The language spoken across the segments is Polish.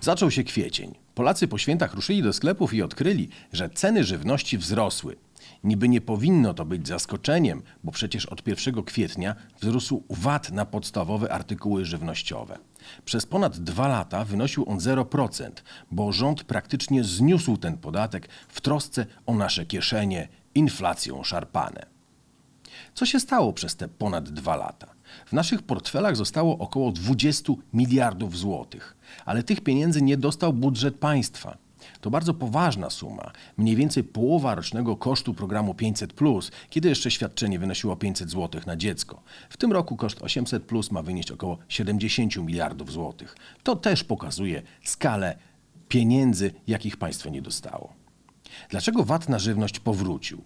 Zaczął się kwiecień. Polacy po świętach ruszyli do sklepów i odkryli, że ceny żywności wzrosły. Niby nie powinno to być zaskoczeniem, bo przecież od 1 kwietnia wzrósł VAT na podstawowe artykuły żywnościowe. Przez ponad dwa lata wynosił on 0%, bo rząd praktycznie zniósł ten podatek w trosce o nasze kieszenie inflacją szarpane. Co się stało przez te ponad dwa lata? W naszych portfelach zostało około 20 miliardów złotych, ale tych pieniędzy nie dostał budżet państwa. To bardzo poważna suma, mniej więcej połowa rocznego kosztu programu 500, kiedy jeszcze świadczenie wynosiło 500 zł na dziecko. W tym roku koszt 800 ma wynieść około 70 miliardów złotych. To też pokazuje skalę pieniędzy, jakich państwo nie dostało. Dlaczego VAT na żywność powrócił?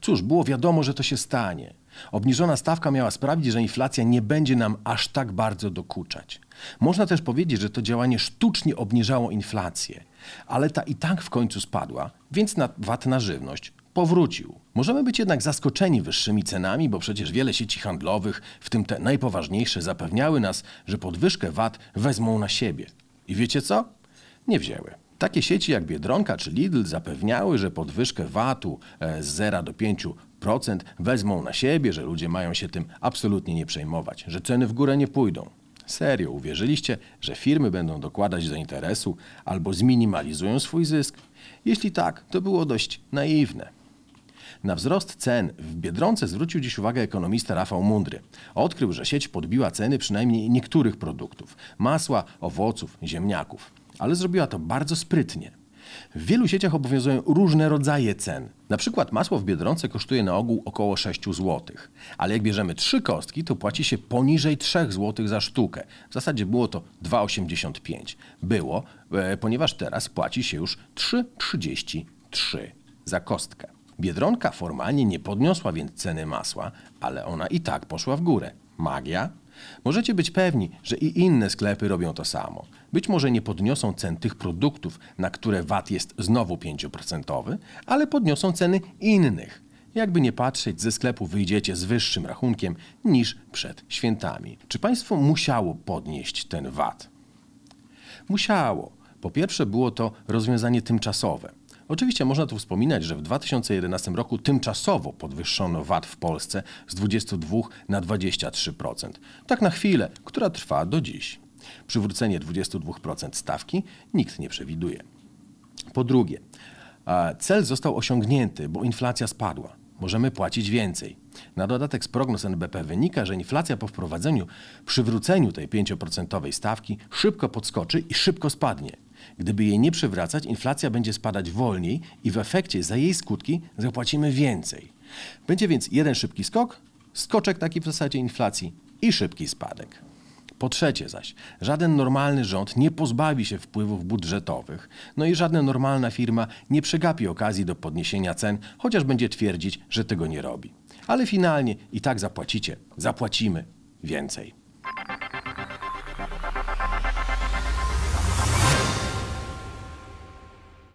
Cóż, było wiadomo, że to się stanie. Obniżona stawka miała sprawić, że inflacja nie będzie nam aż tak bardzo dokuczać. Można też powiedzieć, że to działanie sztucznie obniżało inflację, ale ta i tak w końcu spadła, więc na VAT na żywność powrócił. Możemy być jednak zaskoczeni wyższymi cenami, bo przecież wiele sieci handlowych, w tym te najpoważniejsze, zapewniały nas, że podwyżkę VAT wezmą na siebie. I wiecie co? Nie wzięły. Takie sieci jak Biedronka czy Lidl zapewniały, że podwyżkę VAT-u e, z 0 do 5% wezmą na siebie, że ludzie mają się tym absolutnie nie przejmować, że ceny w górę nie pójdą. Serio, uwierzyliście, że firmy będą dokładać do interesu albo zminimalizują swój zysk? Jeśli tak, to było dość naiwne. Na wzrost cen w Biedronce zwrócił dziś uwagę ekonomista Rafał Mundry. Odkrył, że sieć podbiła ceny przynajmniej niektórych produktów masła, owoców, ziemniaków ale zrobiła to bardzo sprytnie. W wielu sieciach obowiązują różne rodzaje cen. Na przykład masło w Biedronce kosztuje na ogół około 6 zł, ale jak bierzemy trzy kostki, to płaci się poniżej 3 zł za sztukę. W zasadzie było to 2,85. Było, e, ponieważ teraz płaci się już 3,33 za kostkę. Biedronka formalnie nie podniosła więc ceny masła, ale ona i tak poszła w górę. Magia Możecie być pewni, że i inne sklepy robią to samo. Być może nie podniosą cen tych produktów, na które VAT jest znowu 5%, ale podniosą ceny innych. Jakby nie patrzeć, ze sklepu wyjdziecie z wyższym rachunkiem niż przed świętami. Czy państwo musiało podnieść ten VAT? Musiało. Po pierwsze było to rozwiązanie tymczasowe. Oczywiście można tu wspominać, że w 2011 roku tymczasowo podwyższono VAT w Polsce z 22 na 23%. Tak na chwilę, która trwa do dziś. Przywrócenie 22% stawki nikt nie przewiduje. Po drugie, cel został osiągnięty, bo inflacja spadła. Możemy płacić więcej. Na dodatek z prognoz NBP wynika, że inflacja po wprowadzeniu, przywróceniu tej 5% stawki szybko podskoczy i szybko spadnie. Gdyby jej nie przywracać, inflacja będzie spadać wolniej i w efekcie za jej skutki zapłacimy więcej. Będzie więc jeden szybki skok, skoczek taki w zasadzie inflacji i szybki spadek. Po trzecie zaś, żaden normalny rząd nie pozbawi się wpływów budżetowych, no i żadna normalna firma nie przegapi okazji do podniesienia cen, chociaż będzie twierdzić, że tego nie robi. Ale finalnie i tak zapłacicie, zapłacimy więcej.